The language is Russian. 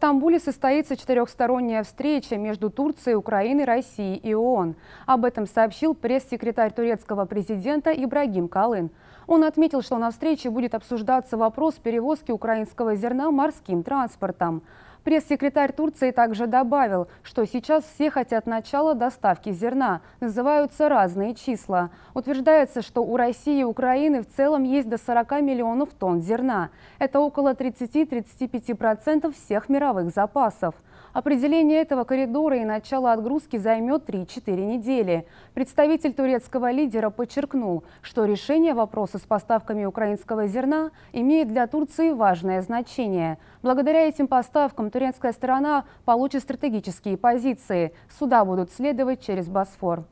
В Стамбуле состоится четырехсторонняя встреча между Турцией, Украиной, Россией и ООН. Об этом сообщил пресс-секретарь турецкого президента Ибрагим Калын. Он отметил, что на встрече будет обсуждаться вопрос перевозки украинского зерна морским транспортом. Пресс-секретарь Турции также добавил, что сейчас все хотят начала доставки зерна. Называются разные числа. Утверждается, что у России и Украины в целом есть до 40 миллионов тонн зерна. Это около 30-35% всех мировых запасов. Определение этого коридора и начало отгрузки займет 3-4 недели. Представитель турецкого лидера подчеркнул, что решение вопроса с поставками украинского зерна имеет для Турции важное значение. Благодаря этим поставкам турецкая сторона получит стратегические позиции. Суда будут следовать через Босфор.